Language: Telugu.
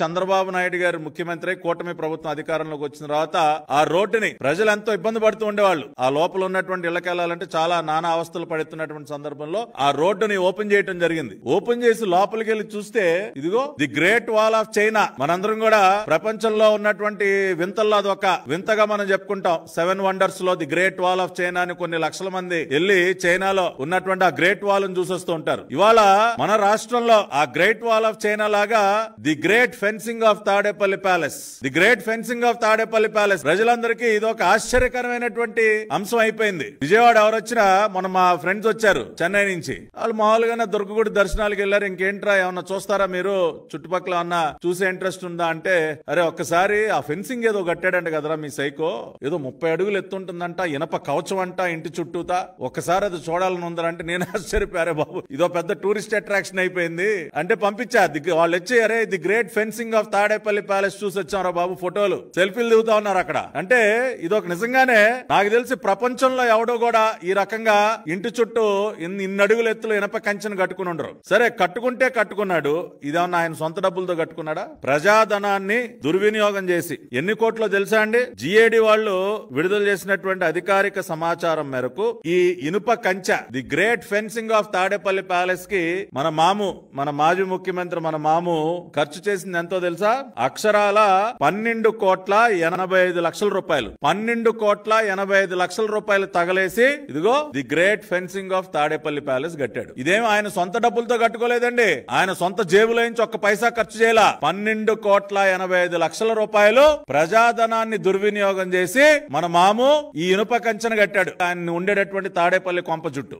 చంద్రబాబు నాయుడు గారు ముఖ్యమంత్రి కూటమి ప్రభుత్వం అధికారంలోకి వచ్చిన తర్వాత ఆ రోడ్డుని ప్రజలు ఎంతో ఇబ్బంది పడుతూ ఉండేవాళ్ళు ఆ లోపల ఉన్నటువంటి ఇళ్ళకెళ్లాలంటే చాలా నానా అవస్థలు పడుతున్నటువంటి సందర్భంలో ఆ రోడ్డుని ఓపెన్ చేయడం జరిగింది ఓపెన్ చేసి లోపలికి వెళ్లి చూస్తే ఇదిగో the great wall of China మనందరం కూడా ప్రపంచంలో ఉన్నటువంటి వింతల్లో అది ఒక వింతగా మనం చెప్పుకుంటాం సెవెన్ వండర్స్ లో the great wall of China అని కొన్ని లక్షల మంది వెళ్లి చైనాలో ఉన్నటువంటి ఆ గ్రేట్ వాల్ ను చూసేస్తూ ఉంటారు ఇవాళ మన రాష్ట్రంలో ఆ గ్రేట్ వాల్ ఆఫ్ చైనా లాగా the great fencing of Tadepalli palace the great fencing of Tadepalli palace ప్రజలందరికీ ఇది ఒక ఆశ్చర్యకరమైనటువంటి అంశం అయిపోయింది విజయవాడ ఎవరు వచ్చినా మన మా ఫ్రెండ్స్ వచ్చారు చెన్నై నుంచి వాళ్ళు మామూలుగానే దుర్గగుడి దర్శనాలకు వెళ్ళారు ఇంకేంట్రా ఏమన్నా చూస్తారా మీరు చుట్టుపక్కల ఏమన్నా చూసే ఇంట్రెస్ట్ ఉందా అంటే అరే ఒక్కసారి ఆ ఫెన్సింగ్ ఏదో కట్టాడంట కదరా మీ సైకో ఏదో ముప్పై అడుగులు ఎత్తుంటుందంట ఇనప కవచం అంట ఇంటి చుట్టూతా ఒక్కసారి అది చూడాలని అంటే నేను ఆశ్చర్యపోయారే బాబు ఇదో పెద్ద టూరిస్ట్ అట్రాక్షన్ అయిపోయింది అంటే పంపించారు వాళ్ళు వచ్చి అరే the great fence fencing of Tadepalli palace చూసి వచ్చాం బాబు ఫోటోలు సెల్ఫీలు దిగుతా ఉన్నారు అక్కడ అంటే ఇదొక నిజంగానే నాకు తెలిసి ప్రపంచంలో ఎవడో కూడా ఈ రకంగా ఇంటి చుట్టూ ఇన్ని అడుగుల ఎత్తులు ఇనప కంచెను కట్టుకుని ఉండరు సరే కట్టుకుంటే కట్టుకున్నాడు ఇదేమన్నా ఆయన సొంత డబ్బులతో కట్టుకున్నాడా ప్రజాధనాన్ని దుర్వినియోగం చేసి ఎన్ని కోట్లో తెలుసా అండి జిఏడి వాళ్ళు విడుదల చేసినటువంటి అధికారిక సమాచారం మేరకు ఈ ఇనుప కంచె the great fencing of Tadepalli palace కి మన మాము మన మాజీ ముఖ్యమంత్రి మన మాము ఖర్చు చేసింది ఎంతో తెలుసా అక్షరాల పన్నెండు కోట్ల ఎనభై ఐదు లక్షల రూపాయలు పన్నెండు కోట్ల ఎనభై ఐదు లక్షల రూపాయలు తగలేసి ఇదిగో the great fencing of Tadepalli palace కట్టాడు ఇదేం ఆయన సొంత డబ్బులతో కట్టుకోలేదండి ఆయన సొంత జేబులో నుంచి ఒక్క పైసా ఖర్చు చేయాల పన్నెండు కోట్ల ఎనభై ఐదు లక్షల రూపాయలు ప్రజాధనాన్ని దుర్వినియోగం చేసి మన మాము ఈ ఇనుప కంచెను కట్టాడు ఆయన ఉండేటటువంటి తాడేపల్లి కొంప జుట్టు